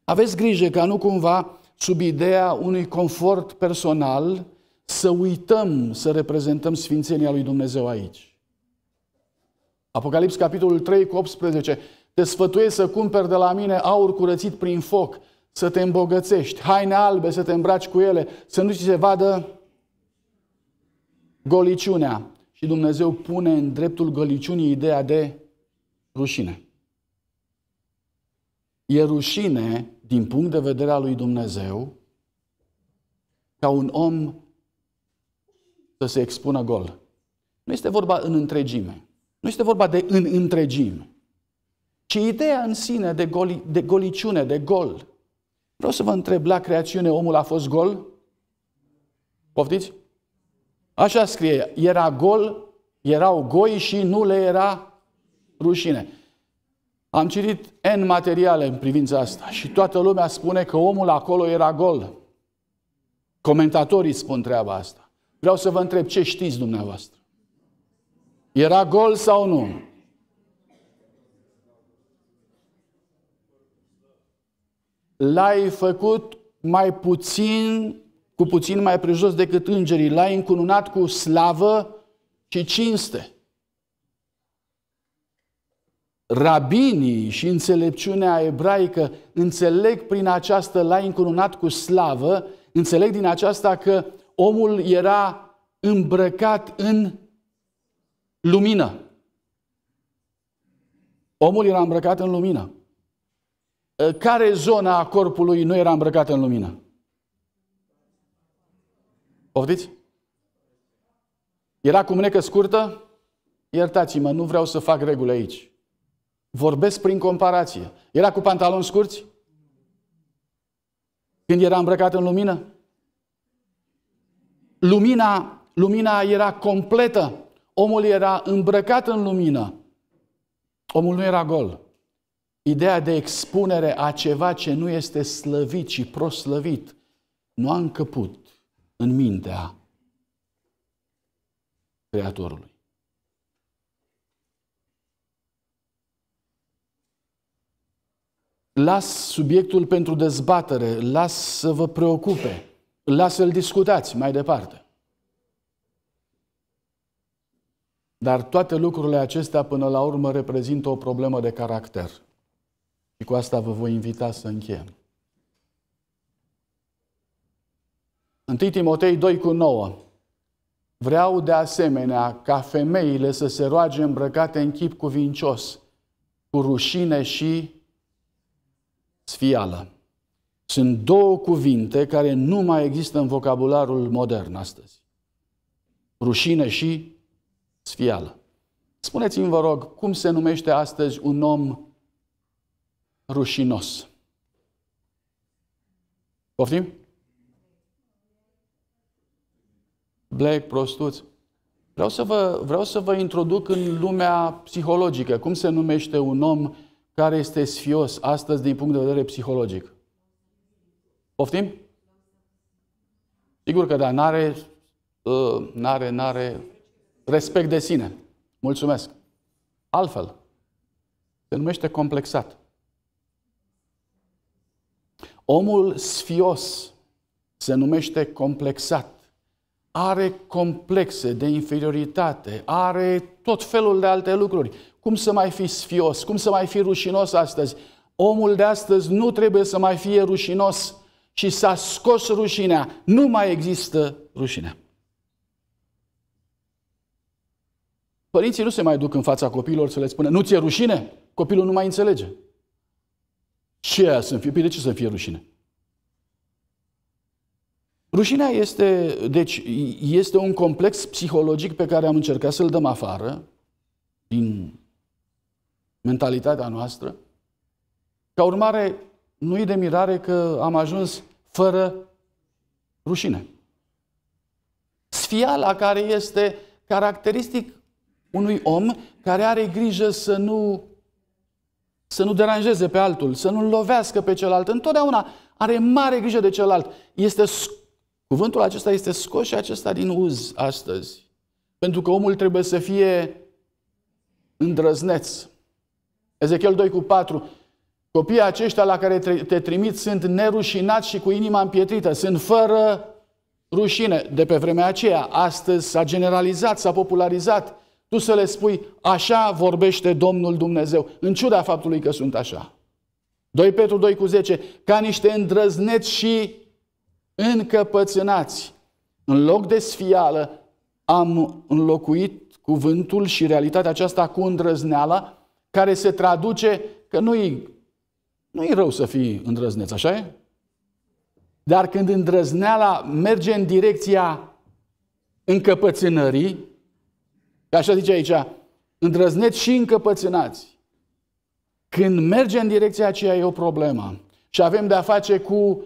Aveți grijă ca nu cumva sub ideea unui confort personal să uităm să reprezentăm sfințenia lui Dumnezeu aici. Apocalips capitolul 3 cu 18 Te sfătuiesc să cumperi de la mine aur curățit prin foc, să te îmbogățești, haine albe să te îmbraci cu ele, să nu ți se vadă goliciunea. Și Dumnezeu pune în dreptul goliciunii ideea de rușine. E rușine, din punct de vedere al lui Dumnezeu, ca un om să se expună gol. Nu este vorba în întregime. Nu este vorba de în întregime. Ci ideea în sine de, goli, de goliciune, de gol. Vreau să vă întreb, la creațiune omul a fost gol? Poftiți? Așa scrie, era gol, erau goi și nu le era rușine. Am citit N materiale în privința asta și toată lumea spune că omul acolo era gol. Comentatorii spun treaba asta. Vreau să vă întreb ce știți dumneavoastră. Era gol sau nu? L-ai făcut mai puțin, cu puțin mai prejos decât îngerii. L-ai încununat cu slavă și cinste rabinii și înțelepciunea ebraică înțeleg prin aceasta, la a încununat cu slavă, înțeleg din aceasta că omul era îmbrăcat în lumină. Omul era îmbrăcat în lumină. Ă, care zona a corpului nu era îmbrăcată în lumină? Poftiți? Era cu mânecă scurtă? Iertați-mă, nu vreau să fac reguli aici. Vorbesc prin comparație. Era cu pantaloni scurți? Când era îmbrăcat în lumină? Lumina, lumina era completă. Omul era îmbrăcat în lumină. Omul nu era gol. Ideea de expunere a ceva ce nu este slăvit, și proslăvit, nu a încăput în mintea Creatorului. las subiectul pentru dezbatere, las să vă preocupe, las să-l discutați mai departe. Dar toate lucrurile acestea până la urmă reprezintă o problemă de caracter. Și cu asta vă voi invita să încheiem. 1 Timotei 2 cu 9. Vreau de asemenea ca femeile să se roage îmbrăcate în chip cuvincios, cu rușine și sfială. Sunt două cuvinte care nu mai există în vocabularul modern astăzi. Rușine și sfială. Spuneți-mi, vă rog, cum se numește astăzi un om rușinos? Poftim? Black, prostuț. Vreau să, vă, vreau să vă introduc în lumea psihologică. Cum se numește un om care este sfios astăzi din punct de vedere psihologic? Poftim? Sigur că da, n-are, uh, n-are, n-are respect de sine. Mulțumesc. Altfel, se numește complexat. Omul sfios se numește complexat. Are complexe de inferioritate, are tot felul de alte lucruri. Cum să mai fi sfios? Cum să mai fi rușinos astăzi? Omul de astăzi nu trebuie să mai fie rușinos și s-a scos rușinea. Nu mai există rușinea. Părinții nu se mai duc în fața copiilor să le spună, nu ți-e rușine? Copilul nu mai înțelege. Ce aia să fie? Păi de ce să fie rușine? Rușinea este, deci, este un complex psihologic pe care am încercat să-l dăm afară din mentalitatea noastră. Ca urmare, nu e de mirare că am ajuns fără rușine. Sfiala care este caracteristic unui om care are grijă să nu, să nu deranjeze pe altul, să nu lovească pe celălalt. Întotdeauna are mare grijă de celălalt. Este, cuvântul acesta este scos și acesta din uz astăzi. Pentru că omul trebuie să fie îndrăzneț, Ezechiel 2 cu 4. Copiii aceștia la care te trimit sunt nerușinați și cu inima împietrită, sunt fără rușine. De pe vremea aceea, astăzi s-a generalizat, s-a popularizat. Tu să le spui, așa vorbește Domnul Dumnezeu, în ciuda faptului că sunt așa. 2 Petru 2 cu 10, ca niște îndrăzneți și încăpățânați. În loc de sfială am înlocuit cuvântul și realitatea aceasta cu îndrăzneala care se traduce că nu-i, nu-i rău să fii îndrăzneț, așa e? Dar când îndrăzneala merge în direcția încăpățânării, așa zice aici, îndrăzneți și încăpățânați. Când merge în direcția aceea e o problemă. Și avem de-a face cu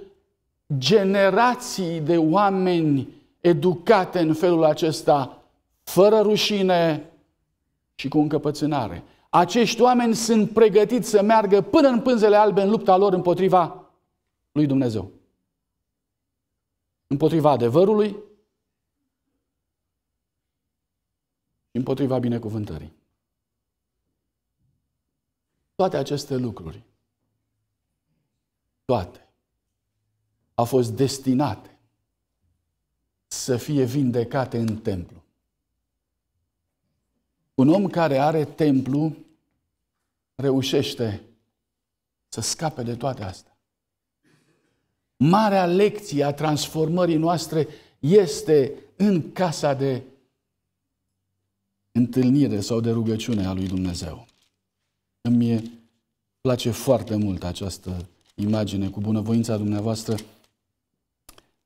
generații de oameni educate în felul acesta, fără rușine și cu încăpățânare acești oameni sunt pregătiți să meargă până în pânzele albe în lupta lor împotriva lui Dumnezeu. Împotriva adevărului, împotriva binecuvântării. Toate aceste lucruri, toate, au fost destinate să fie vindecate în templu. Un om care are templu reușește să scape de toate astea. Marea lecție a transformării noastre este în casa de întâlnire sau de rugăciune a lui Dumnezeu. Îmi place foarte mult această imagine. Cu bunăvoința dumneavoastră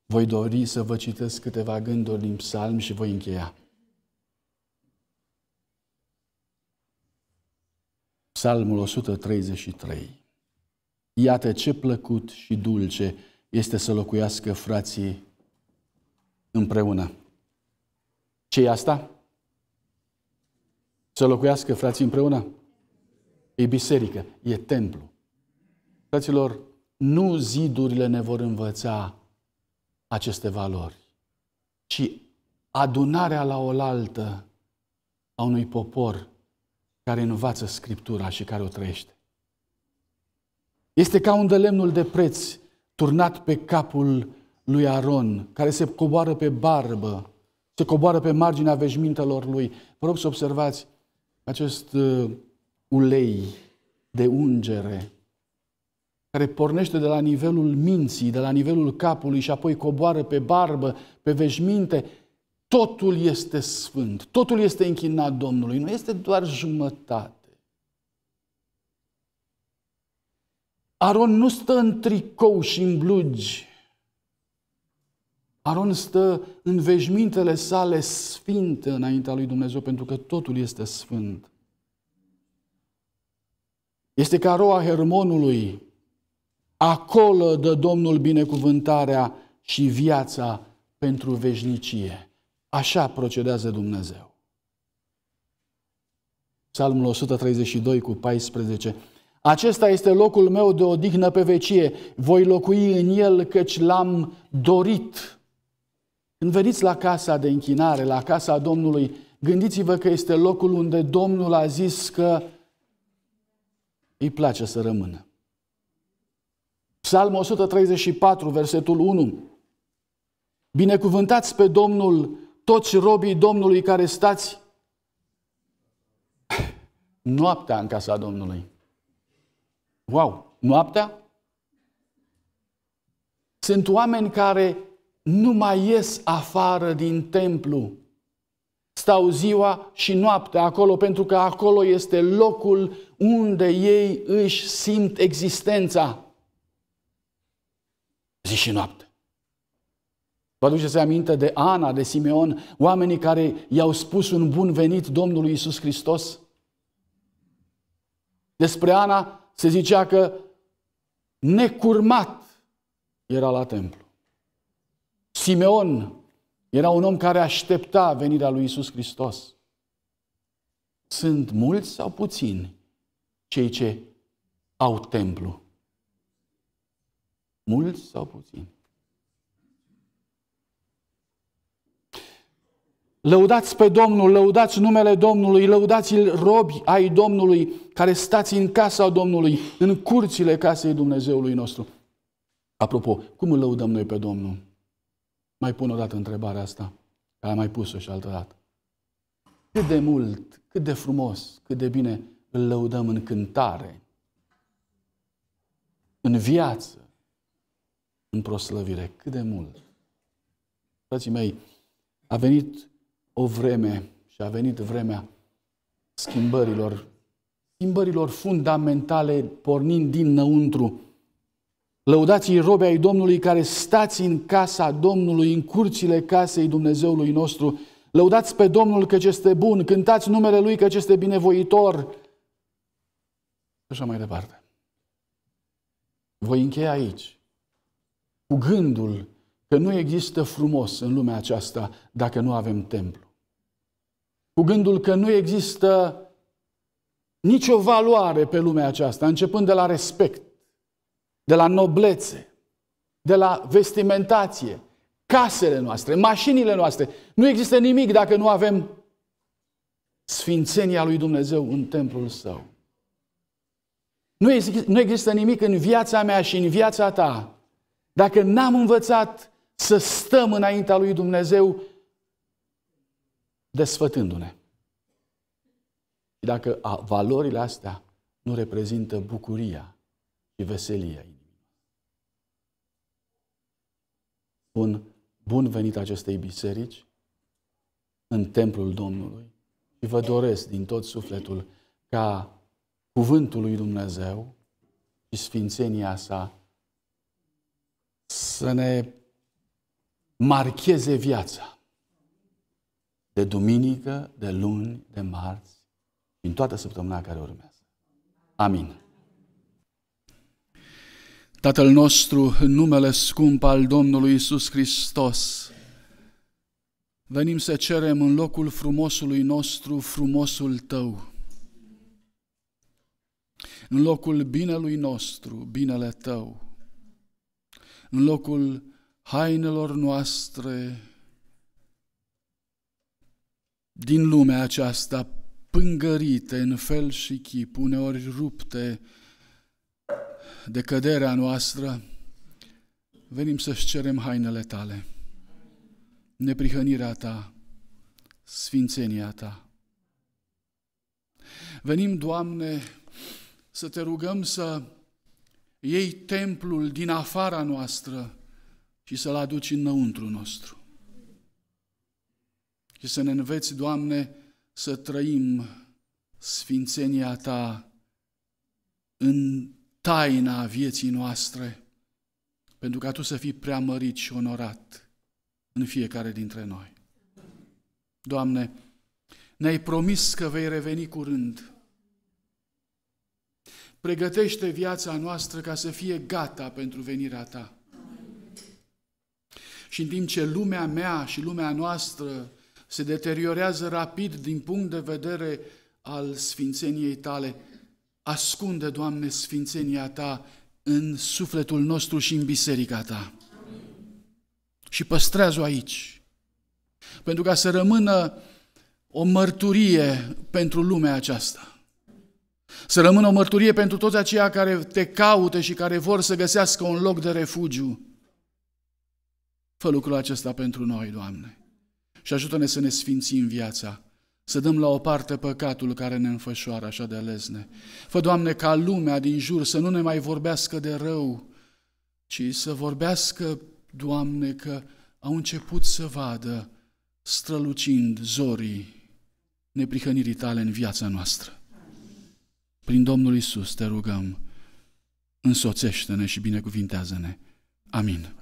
voi dori să vă citesc câteva gânduri din psalm și voi încheia. Psalmul 133. Iată ce plăcut și dulce este să locuiască frații împreună. ce e asta? Să locuiască frații împreună? E biserică, e templu. Fraților, nu zidurile ne vor învăța aceste valori, ci adunarea la oaltă a unui popor care învață Scriptura și care o trăiește. Este ca un de lemnul de preț turnat pe capul lui Aron, care se coboară pe barbă, se coboară pe marginea veșmintelor lui. Vă rog să observați acest uh, ulei de ungere care pornește de la nivelul minții, de la nivelul capului și apoi coboară pe barbă, pe veșminte Totul este sfânt, totul este închinat Domnului, nu este doar jumătate. Aron nu stă în tricou și în blugi. Aron stă în veșmintele sale sfinte înaintea lui Dumnezeu, pentru că totul este sfânt. Este ca roa Hermonului. Acolo dă Domnul binecuvântarea și viața pentru veșnicie. Așa procedează Dumnezeu. Psalmul 132 cu 14. Acesta este locul meu de odihnă pe vecie. Voi locui în el căci l-am dorit. Când veniți la casa de închinare, la casa Domnului, gândiți-vă că este locul unde Domnul a zis că îi place să rămână. Psalmul 134, versetul 1. Binecuvântați pe Domnul toți robii Domnului care stați noaptea în casa Domnului. Wow! Noaptea? Sunt oameni care nu mai ies afară din templu. Stau ziua și noaptea acolo pentru că acolo este locul unde ei își simt existența. Zi și noapte. Vă aduceți aminte de Ana, de Simeon, oamenii care i-au spus un bun venit Domnului Isus Hristos? Despre Ana se zicea că necurmat era la templu. Simeon era un om care aștepta venirea lui Isus Hristos. Sunt mulți sau puțini cei ce au templu? Mulți sau puțini? Lăudați pe Domnul, lăudați numele Domnului, lăudați-l robi ai Domnului care stați în casa Domnului, în curțile casei Dumnezeului nostru. Apropo, cum îl lăudăm noi pe Domnul? Mai pun o dată întrebarea asta, care am mai pus-o și altă dată. Cât de mult, cât de frumos, cât de bine îl lăudăm în cântare, în viață, în proslăvire, cât de mult. Frații mei, a venit o vreme și a venit vremea schimbărilor, schimbărilor fundamentale pornind dinăuntru. Lăudați-i robe ai Domnului care stați în casa Domnului, în curțile casei Dumnezeului nostru. Lăudați pe Domnul că este bun, cântați numele Lui că este binevoitor. Așa mai departe. Voi încheia aici cu gândul că nu există frumos în lumea aceasta dacă nu avem templu cu gândul că nu există nicio valoare pe lumea aceasta, începând de la respect, de la noblețe, de la vestimentație, casele noastre, mașinile noastre. Nu există nimic dacă nu avem sfințenia lui Dumnezeu în templul său. Nu există, nu există nimic în viața mea și în viața ta dacă n-am învățat să stăm înaintea lui Dumnezeu desfătându-ne. Și dacă valorile astea nu reprezintă bucuria și veselia inimii. bun bun venit acestei biserici în templul Domnului și vă doresc din tot sufletul ca cuvântul lui Dumnezeu și sfințenia sa să ne marcheze viața de duminică, de luni, de marți și în toată săptămâna care urmează. Amin. Tatăl nostru, în numele scump al Domnului Isus Hristos, venim să cerem în locul frumosului nostru frumosul Tău, în locul binelui nostru binele Tău, în locul hainelor noastre din lumea aceasta, pângărite în fel și chip, uneori rupte de căderea noastră, venim să-și cerem hainele tale, neprihănirea ta, sfințenia ta. Venim, Doamne, să te rugăm să iei templul din afara noastră și să-l aduci înăuntru nostru și să ne înveți, Doamne, să trăim sfințenia Ta în taina vieții noastre, pentru ca Tu să fii preamărit și onorat în fiecare dintre noi. Doamne, ne-ai promis că vei reveni curând. Pregătește viața noastră ca să fie gata pentru venirea Ta. Și în timp ce lumea mea și lumea noastră se deteriorează rapid din punct de vedere al sfințeniei tale. Ascunde, Doamne, sfințenia ta în sufletul nostru și în biserica ta. Amin. Și păstrează-o aici. Pentru ca să rămână o mărturie pentru lumea aceasta. Să rămână o mărturie pentru toți aceia care te caută și care vor să găsească un loc de refugiu. Fă lucrul acesta pentru noi, Doamne și ajută-ne să ne sfințim viața, să dăm la o parte păcatul care ne înfășoară așa de lezne. Fă, Doamne, ca lumea din jur să nu ne mai vorbească de rău, ci să vorbească, Doamne, că au început să vadă strălucind zorii neprihănirii tale în viața noastră. Prin Domnul Isus te rugăm, însoțește-ne și binecuvintează-ne. Amin.